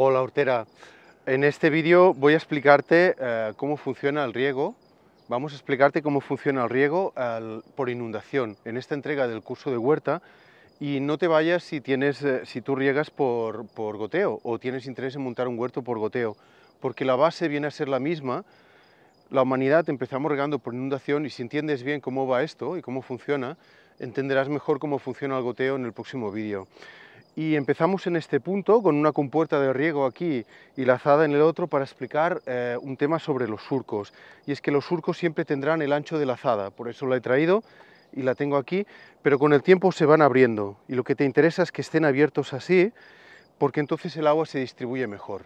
Hola Hortera, en este vídeo voy a explicarte eh, cómo funciona el riego, vamos a explicarte cómo funciona el riego por inundación en esta entrega del curso de huerta y no te vayas si, tienes, eh, si tú riegas por, por goteo o tienes interés en montar un huerto por goteo, porque la base viene a ser la misma, la humanidad empezamos regando por inundación y si entiendes bien cómo va esto y cómo funciona, entenderás mejor cómo funciona el goteo en el próximo vídeo y empezamos en este punto con una compuerta de riego aquí y la azada en el otro para explicar eh, un tema sobre los surcos. Y es que los surcos siempre tendrán el ancho de la azada, por eso la he traído y la tengo aquí, pero con el tiempo se van abriendo y lo que te interesa es que estén abiertos así porque entonces el agua se distribuye mejor.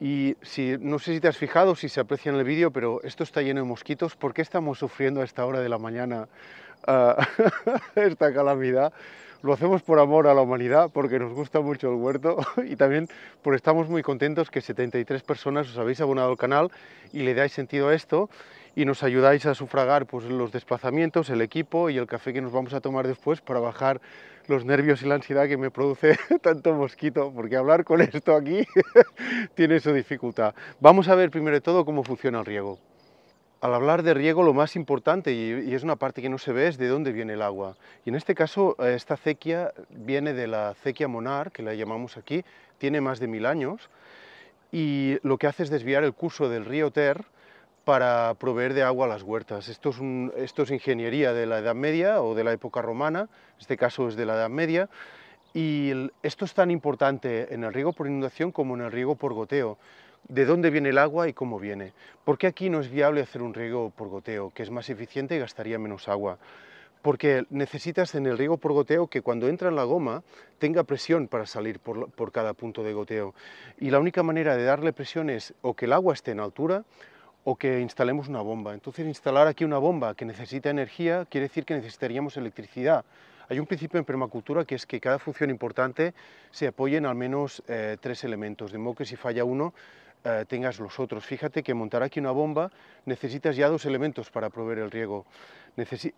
Y si, no sé si te has fijado, si se aprecia en el vídeo, pero esto está lleno de mosquitos. ¿Por qué estamos sufriendo a esta hora de la mañana ah, esta calamidad? Lo hacemos por amor a la humanidad, porque nos gusta mucho el huerto y también porque estamos muy contentos que 73 personas os habéis abonado al canal y le dais sentido a esto y nos ayudáis a sufragar pues, los desplazamientos, el equipo y el café que nos vamos a tomar después para bajar los nervios y la ansiedad que me produce tanto mosquito, porque hablar con esto aquí tiene su dificultad. Vamos a ver primero de todo cómo funciona el riego. Al hablar de riego lo más importante, y, es una parte que no se ve, es de dónde viene el agua. Y en este caso eh, esta acequia viene de la acequia monar, que la llamamos aquí, tiene más de mil años, y lo que hace es desviar el curso del río Ter, para proveer de agua a las huertas. Esto es, ingeniería de la Edad Media o de la época romana, en este caso es de la Edad Media, y esto es tan importante en el riego por inundación como en el riego por goteo. De dónde viene el agua y cómo viene. ¿Por qué aquí no es viable hacer un riego por goteo, que es más eficiente y gastaría menos agua? Porque necesitas en el riego por goteo que cuando entra en la goma tenga presión para salir por cada punto de goteo. Y la única manera de darle presión es o que el agua esté en altura o que instalemos una bomba. Entonces, instalar aquí una bomba que necesita energía quiere decir que necesitaríamos electricidad. Hay un principio en permacultura que es que cada función importante se apoye en al menos eh, tres elementos, de modo que si falla uno, eh, tengas los otros. Fíjate que montar aquí una bomba necesitas ya dos elementos para proveer el riego,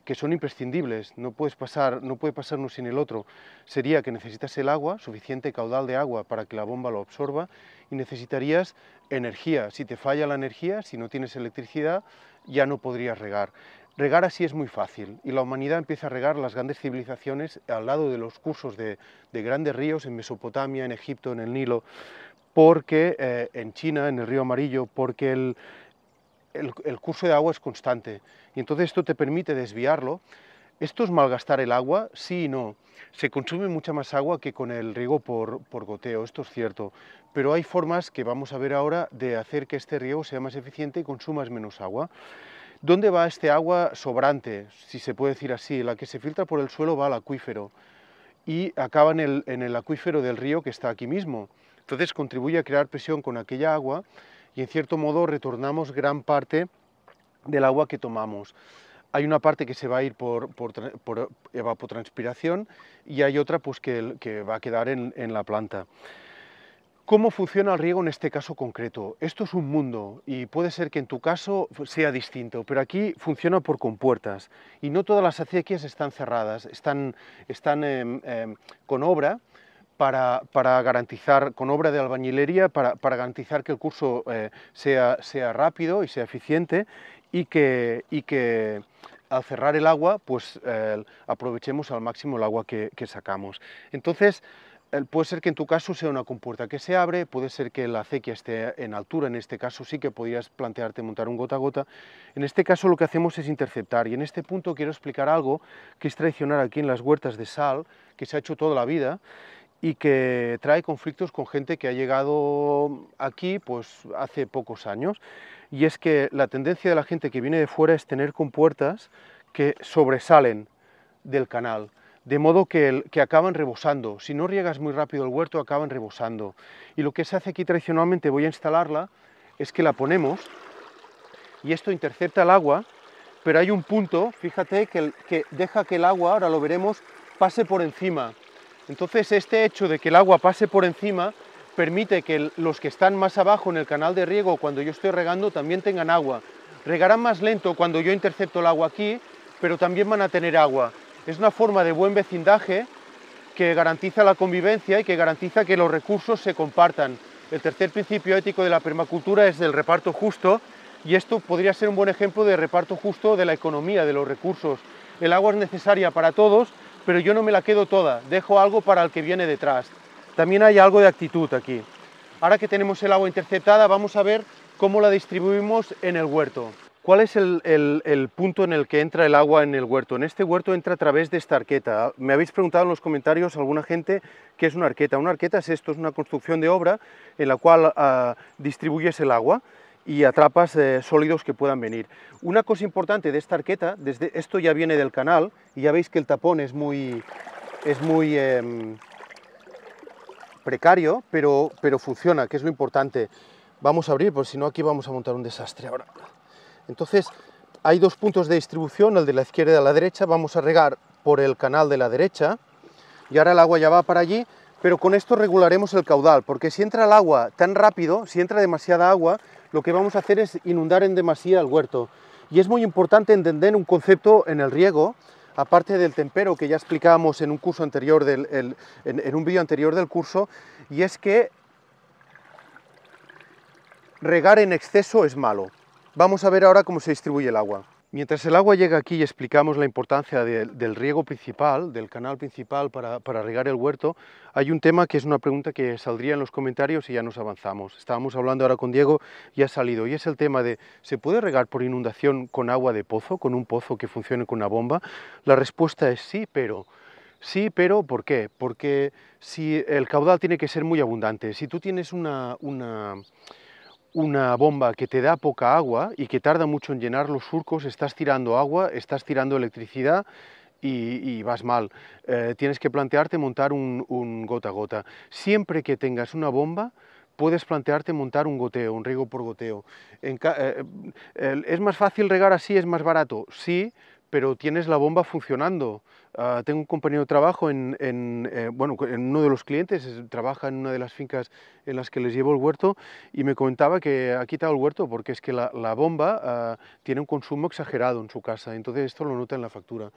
que son imprescindibles, no, puedes pasar, no puede pasar uno sin el otro. Sería que necesitas el agua, suficiente caudal de agua para que la bomba lo absorba, y necesitarías energía. Si te falla la energía, si no tienes electricidad, ya no podrías regar. Regar así es muy fácil y la humanidad empieza a regar las grandes civilizaciones al lado de los cursos de, grandes ríos en Mesopotamia, en Egipto, en el Nilo porque eh, en China, en el río Amarillo, porque el, curso de agua es constante y entonces esto te permite desviarlo. Esto es malgastar el agua, sí y no. Se consume mucha más agua que con el riego por, goteo, esto es cierto, pero hay formas que vamos a ver ahora de hacer que este riego sea más eficiente y consumas menos agua. ¿Dónde va este agua sobrante, si se puede decir así? La que se filtra por el suelo va al acuífero y acaba en el acuífero del río que está aquí mismo. Entonces contribuye a crear presión con aquella agua y en cierto modo retornamos gran parte del agua que tomamos. Hay una parte que se va a ir por, evapotranspiración y hay otra pues, que, va a quedar en, la planta. ¿Cómo funciona el riego en este caso concreto? Esto es un mundo y puede ser que en tu caso sea distinto, pero aquí funciona por compuertas y no todas las acequias están cerradas, están, em, em, con obra para, garantizar, con obra de albañilería, para, garantizar que el curso eh, sea, rápido y sea eficiente y que, al cerrar el agua, pues eh, aprovechemos al máximo el agua que, sacamos. Entonces, puede ser que en tu caso sea una compuerta que se abre, puede ser que la acequia esté en altura, en este caso sí que podrías plantearte montar un gota a gota. En este caso lo que hacemos es interceptar y en este punto quiero explicar algo que es traicionar aquí en las huertas de sal, que se ha hecho toda la vida y que trae conflictos con gente que ha llegado aquí pues hace pocos años y es que la tendencia de la gente que viene de fuera es tener compuertas que sobresalen del canal de modo que, que acaban rebosando. Si no riegas muy rápido el huerto, acaban rebosando. Y lo que se hace aquí tradicionalmente, voy a instalarla, es que la ponemos y esto intercepta el agua, pero hay un punto, fíjate, que, que deja que el agua, ahora lo veremos, pase por encima entonces este hecho de que el agua pase por encima permite que los que están más abajo en el canal de riego cuando yo estoy regando también tengan agua. Regarán más lento cuando yo intercepto el agua aquí, pero también van a tener agua. Es una forma de buen vecindaje que garantiza la convivencia y que garantiza que los recursos se compartan. El tercer principio ético de la permacultura es el reparto justo y esto podría ser un buen ejemplo de reparto justo de la economía, de los recursos. El agua es necesaria para todos, pero yo no me la quedo toda, dejo algo para el que viene detrás. También hay algo de actitud aquí. Ahora que tenemos el agua interceptada, vamos a ver cómo la distribuimos en el huerto. ¿Cuál es el, punto en el que entra el agua en el huerto? En este huerto entra a través de esta arqueta. Me habéis preguntado en los comentarios alguna gente qué es una arqueta. Una arqueta es esto, es una construcción de obra en la cual ah, distribuyes el agua y atrapas eh, sólidos que puedan venir. Una cosa importante de esta arqueta, desde, esto ya viene del canal y ya veis que el tapón es muy, es muy em, precario, pero, pero funciona, que es lo importante. Vamos a abrir, porque si no aquí vamos a montar un desastre ahora. Entonces, hay dos puntos de distribución, el de la izquierda y a la derecha. Vamos a regar por el canal de la derecha y ahora el agua ya va para allí, pero con esto regularemos el caudal, porque si entra el agua tan rápido, si entra demasiada agua, lo que vamos a hacer es inundar en demasía el huerto. Y es muy importante entender un concepto en el riego, aparte del tempero que ya explicábamos en un curso anterior, en un vídeo anterior del curso, y es que regar en exceso es malo. Vamos a ver ahora cómo se distribuye el agua. Mientras el agua llega aquí y explicamos la importancia del riego principal, del canal principal para, regar el huerto, hay un tema que es una pregunta que saldría en los comentarios y ya nos avanzamos. Estábamos hablando ahora con Diego y ha salido, y es el tema de ¿se puede regar por inundación con agua de pozo, con un pozo que funcione con una bomba? La respuesta es sí, pero... Sí, pero ¿por qué? Porque si el caudal tiene que ser muy abundante, si tú tienes una una bomba que te da poca agua y que tarda mucho en llenar los surcos, estás tirando agua, estás tirando electricidad, y, vas mal. Eh, tienes que plantearte montar un, gota a gota. Siempre que tengas una bomba, puedes plantearte montar un goteo, un riego por goteo. Eh, ¿Es más fácil regar así? ¿Es más barato? Sí, pero tienes la bomba funcionando. Ah, tengo un compañero de trabajo en, eh, bueno, en uno de los clientes, trabaja en una de las fincas en las que les llevo el huerto y me comentaba que ha quitado el huerto porque es que la, bomba ah, tiene un consumo exagerado en su casa, entonces esto lo nota en la factura.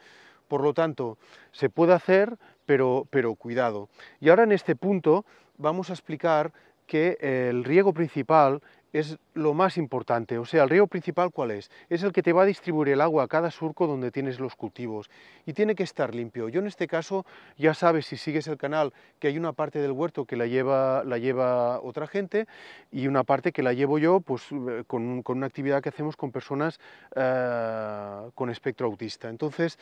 Por lo tanto, se puede hacer, pero, pero cuidado. Y ahora en este punto vamos a explicar que el riego principal es lo más importante. O sea, el río principal, ¿cuál es? Es el que te va a distribuir el agua a cada surco donde tienes los cultivos y tiene que estar limpio. Yo en este caso, ya sabes, si sigues el canal, que hay una parte del huerto que la lleva, la lleva otra gente y una parte que la llevo yo pues, eh, con, una actividad que hacemos con personas eh, con espectro autista. Entonces,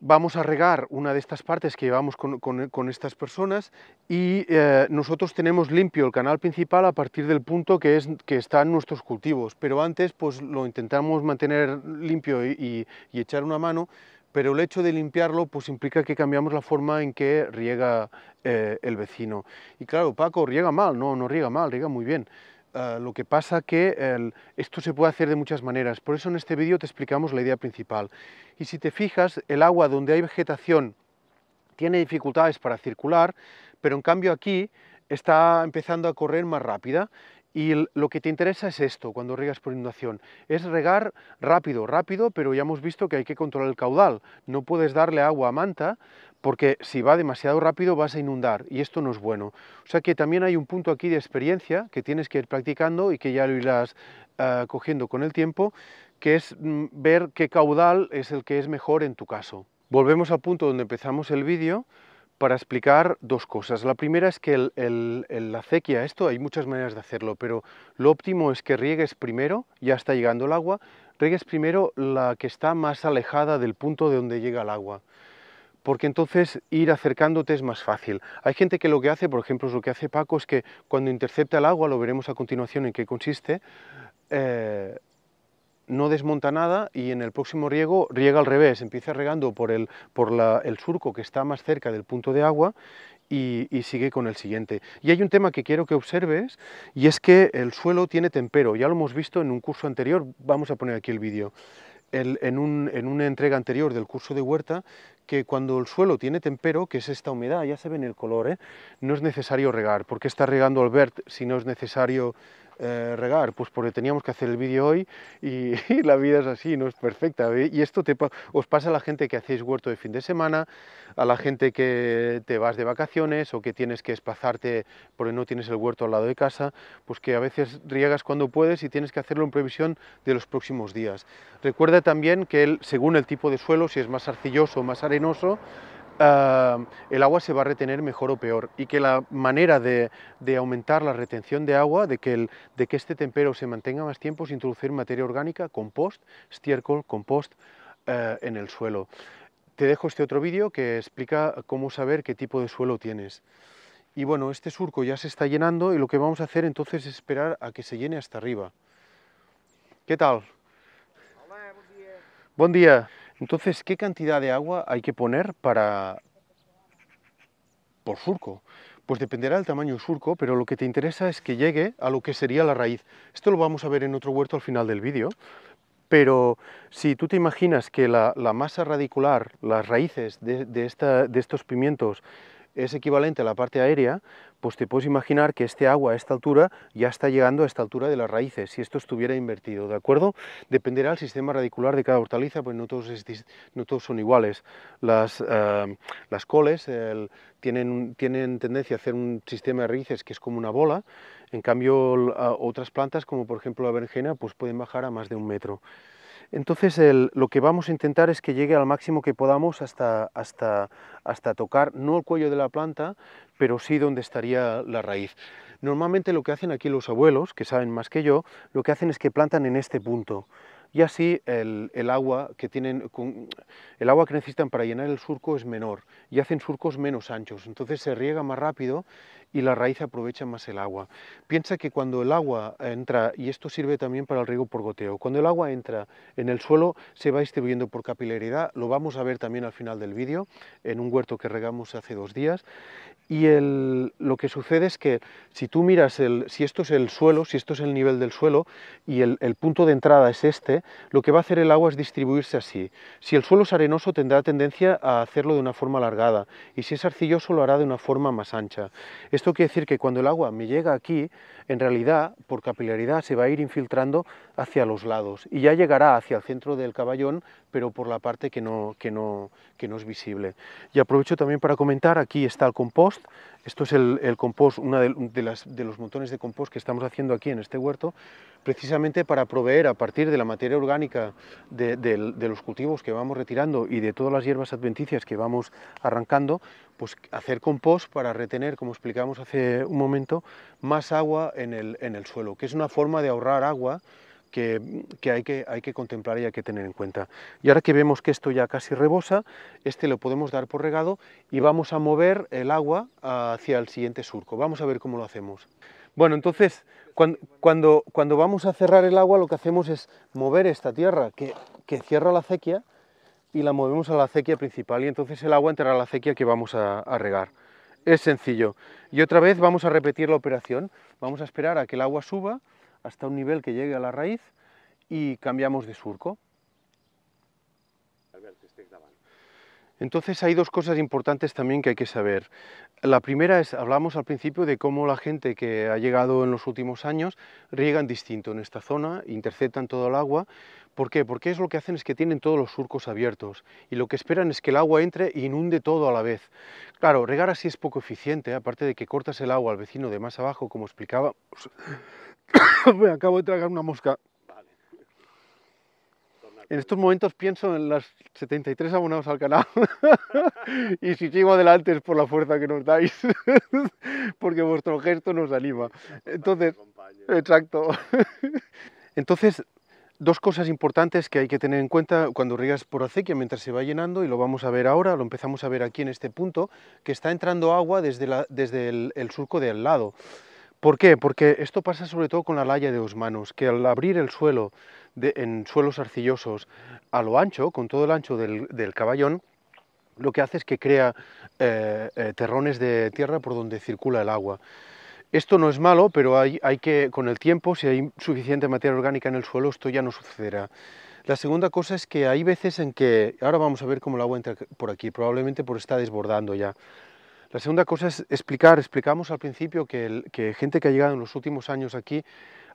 vamos a regar una de estas partes que llevamos con, estas personas y eh, nosotros tenemos limpio el canal principal a partir del punto que, es, que están nuestros cultivos, pero antes pues lo intentamos mantener limpio y, echar una mano, pero el hecho de limpiarlo pues implica que cambiamos la forma en que riega eh, el vecino. Y claro, Paco riega mal, no, no riega mal, riega muy bien, Ah, lo que pasa que esto se puede hacer de muchas maneras, por eso en este vídeo te explicamos la idea principal. Y si te fijas, el agua donde hay vegetación tiene dificultades para circular, pero en cambio aquí está empezando a correr más rápida y lo que te interesa es esto cuando riegas por inundación, es regar rápido, rápido, pero ya hemos visto que hay que controlar el caudal. No puedes darle agua a manta porque si va demasiado rápido vas a inundar y esto no es bueno. O sea que también hay un punto aquí de experiencia que tienes que ir practicando y que ya lo irás ah, cogiendo con el tiempo, que es mm, ver qué caudal es el que es mejor en tu caso. Volvemos al punto donde empezamos el vídeo, para explicar dos cosas. La primera es que el, la acequia, esto hay muchas maneras de hacerlo, pero lo óptimo es que riegues primero, ya está llegando el agua, riegues primero la que está más alejada del punto de donde llega el agua, porque entonces ir acercándote es más fácil. Hay gente que lo que hace, por ejemplo, es lo que hace Paco, es que cuando intercepta el agua, lo veremos a continuación en qué consiste, eh, no desmonta nada y en el próximo riego riega al revés, empieza regando por el, por el surco que está más cerca del punto de agua y, sigue con el siguiente. Y hay un tema que quiero que observes y es que el suelo tiene tempero, ya lo hemos visto en un curso anterior, vamos a poner aquí el vídeo, en, un, en una entrega anterior del curso de huerta, que cuando el suelo tiene tempero, que es esta humedad, ya se ve en el color, ¿eh? no es necesario regar, porque está regando Albert si no es necesario eh, regar? Pues porque teníamos que hacer el vídeo hoy y, la vida es así, no es perfecta. Y esto os pasa a la gente que hacéis huerto de fin de semana, a la gente que te vas de vacaciones o que tienes que espazarte porque no tienes el huerto al lado de casa, pues que a veces riegas cuando puedes y tienes que hacerlo en previsión de los próximos días. Recuerda también que según el tipo de suelo, si es más arcilloso o más arenoso, el agua se va a retener mejor o peor y que la manera de, aumentar la retención de agua, de que, este tempero se mantenga más tiempo, es introducir materia orgánica, compost, estiércol, compost eh, en el suelo. Te dejo este otro vídeo que explica cómo saber qué tipo de suelo tienes. Y bueno, este surco ya se está llenando y lo que vamos a hacer entonces es esperar a que se llene hasta arriba. ¿Qué tal? Hola, Buen día. Entonces, ¿qué cantidad de agua hay que poner para por surco? Pues dependerá del tamaño del surco, pero lo que te interesa es que llegue a lo que sería la raíz. Esto lo vamos a ver en otro huerto al final del vídeo, pero si tú te imaginas que la, masa radicular, las raíces de estos pimientos, es equivalente a la parte aérea, pues te puedes imaginar que este agua a esta altura ya está llegando a esta altura de las raíces, si esto estuviera invertido, ¿de acuerdo? Dependerá del sistema radicular de cada hortaliza, pues no todos, no todos son iguales. Las, eh, coles tienen, tienen tendencia a hacer un sistema de raíces que es como una bola, en cambio otras plantas, como por ejemplo la berenjena, pues pueden bajar a más de un metro. Entonces lo que vamos a intentar es que llegue al máximo que podamos hasta, hasta, hasta tocar no el cuello de la planta, pero sí donde estaría la raíz. Normalmente lo que hacen aquí los abuelos, que saben más que yo, lo que hacen es que plantan en este punto y así el, agua que tienen, el agua que necesitan para llenar el surco es menor y hacen surcos menos anchos, entonces se riega más rápido y la raíz aprovecha más el agua. Piensa que cuando el agua entra, y esto sirve también para el riego por goteo, cuando el agua entra en el suelo se va distribuyendo por capilaridad, lo vamos a ver también al final del vídeo, en un huerto que regamos hace dos días, y lo que sucede es que si tú miras, el, si esto es el suelo, si esto es el nivel del suelo y el, punto de entrada es este, lo que va a hacer el agua es distribuirse así. Si el suelo es arenoso tendrá tendencia a hacerlo de una forma alargada y si es arcilloso lo hará de una forma más ancha. Esto quiere decir que cuando el agua me llega aquí, en realidad por capilaridad se va a ir infiltrando hacia los lados y ya llegará hacia el centro del caballón, pero por la parte que no, que no, que no es visible. Y aprovecho también para comentar, aquí está el compost, esto es el, compost, uno de, los montones de compost que estamos haciendo aquí en este huerto, precisamente para proveer a partir de la materia orgánica de, los cultivos que vamos retirando y de todas las hierbas adventicias que vamos arrancando, pues hacer compost para retener, como explicamos hace un momento, más agua en el suelo, que es una forma de ahorrar agua que, hay que hay que contemplar y hay que tener en cuenta. Y ahora que vemos que esto ya casi rebosa, este lo podemos dar por regado y vamos a mover el agua hacia el siguiente surco. Vamos a ver cómo lo hacemos. Bueno, entonces, cuando, cuando, vamos a cerrar el agua, lo que hacemos es mover esta tierra que, cierra la acequia y la movemos a la acequia principal y entonces el agua entrará a la acequia que vamos a regar. Es sencillo. Y otra vez vamos a repetir la operación. Vamos a esperar a que el agua suba hasta un nivel que llegue a la raíz y cambiamos de surco. Entonces hay dos cosas importantes también que hay que saber. La primera es, hablamos al principio de cómo la gente que ha llegado en los últimos años riegan distinto en esta zona, interceptan todo el agua. ¿Por qué? Porque es lo que hacen es que tienen todos los surcos abiertos y lo que esperan es que el agua entre e inunde todo a la vez. Claro, regar así es poco eficiente, ¿eh? aparte de que cortas el agua al vecino de más abajo, como explicaba... Me acabo de tragar una mosca. En estos momentos pienso en las 73 abonados al canal. y si sigo adelante es por la fuerza que nos dais. porque vuestro gesto nos anima. Entonces, exacto. Entonces, dos cosas importantes que hay que tener en cuenta cuando riegas por acequia mientras se va llenando, y lo vamos a ver ahora, lo empezamos a ver aquí en este punto, que está entrando agua desde, el surco de al lado. ¿Por qué? Porque esto pasa sobre todo con la laya de Osmanos, que al abrir el suelo en suelos arcillosos a lo ancho, con todo el ancho del, del caballón, lo que hace es que crea eh, eh, terrones de tierra por donde circula el agua. Esto no es malo, pero hay, que, con el tiempo, si hay suficiente materia orgánica en el suelo, esto ya no sucederá. La segunda cosa es que hay veces en que, ahora vamos a ver cómo el agua entra por aquí, probablemente por está desbordando ya, la segunda cosa es explicar, explicamos al principio que, gente que ha llegado en los últimos años aquí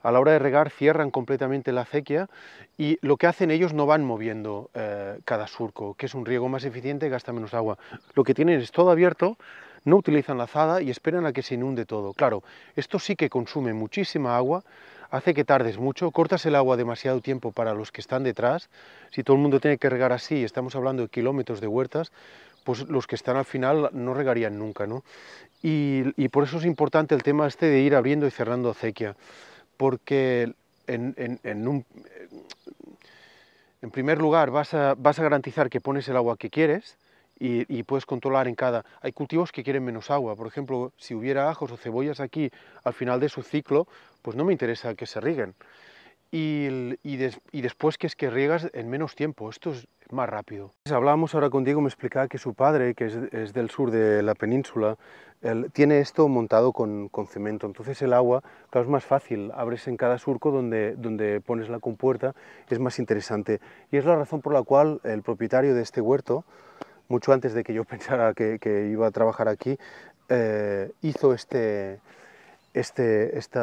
a la hora de regar cierran completamente la acequia y lo que hacen ellos no van moviendo eh, cada surco, que es un riego más eficiente, gasta menos agua. Lo que tienen es todo abierto, no utilizan la azada y esperan a que se inunde todo. Claro, esto sí que consume muchísima agua, hace que tardes mucho, cortas el agua demasiado tiempo para los que están detrás. Si todo el mundo tiene que regar así, estamos hablando de kilómetros de huertas, pues los que están al final no regarían nunca, Y, por eso es importante el tema este de ir abriendo y cerrando acequia, porque en, primer lugar vas a, garantizar que pones el agua que quieres, y, y, puedes controlar en cada... Hay cultivos que quieren menos agua, por ejemplo, si hubiera ajos o cebollas aquí al final de su ciclo, pues no me interesa que se rieguen y, y, después que es que riegas en menos tiempo, esto es más rápido. Pues hablábamos ahora con Diego, me explicaba que su padre, que es, del sur de la península, tiene esto montado con, cemento, entonces el agua, claro, es más fácil, abres en cada surco donde, donde pones la compuerta, es más interesante. Y es la razón por la cual el propietario de este huerto, mucho antes de que yo pensara que, iba a trabajar aquí, eh, hizo este, este, este,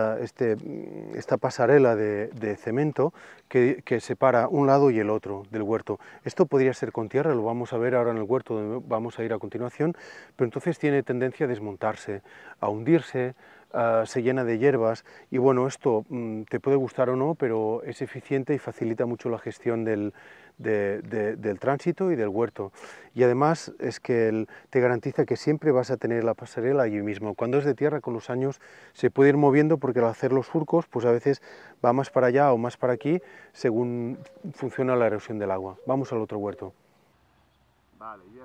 esta, pasarela de, cemento que, separa un lado y el otro del huerto. Esto podría ser con tierra, lo vamos a ver ahora en el huerto donde vamos a ir a continuación, pero entonces tiene tendencia a desmontarse, a hundirse, se llena de hierbas y bueno, esto mm, te puede gustar o no, pero es eficiente y facilita mucho la gestión del, del tránsito y del huerto. Y además es que te garantiza que siempre vas a tener la pasarela allí mismo. Cuando es de tierra, con los años se puede ir moviendo porque al hacer los surcos, pues a veces va más para allá o más para aquí según funciona la erosión del agua. Vamos al otro huerto. Vale, ya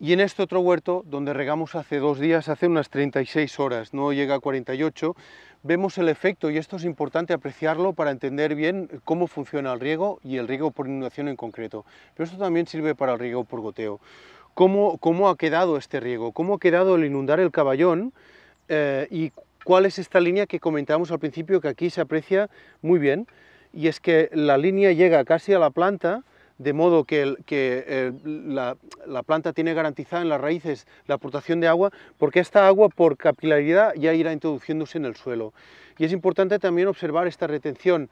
Y en este otro huerto, donde regamos hace dos días, hace unas 36 horas, no llega a 48, vemos el efecto y esto es importante apreciarlo para entender bien cómo funciona el riego y el riego por inundación en concreto. Pero esto también sirve para el riego por goteo. ¿Cómo, ha quedado este riego? ¿Cómo ha quedado el inundar el caballón? Eh, ¿Y cuál es esta línea que comentábamos al principio que aquí se aprecia muy bien? Y es que la línea llega casi a la planta, de modo que, eh, la, planta tiene garantizada en las raíces la aportación de agua, porque esta agua por capilaridad ya irá introduciéndose en el suelo. Y es importante también observar esta retención.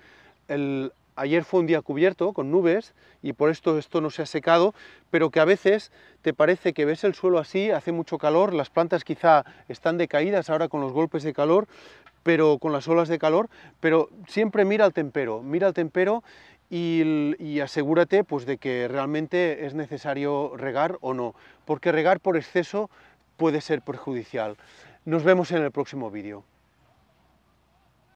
ayer fue un día cubierto con nubes y por esto esto no se ha secado, pero que a veces te parece que ves el suelo así, hace mucho calor, las plantas quizá están decaídas ahora con los golpes de calor, pero con las olas de calor, pero siempre mira al tempero, mira al tempero y, asegúrate pues, de que realmente es necesario regar o no, porque regar por exceso puede ser perjudicial. Nos vemos en el próximo vídeo.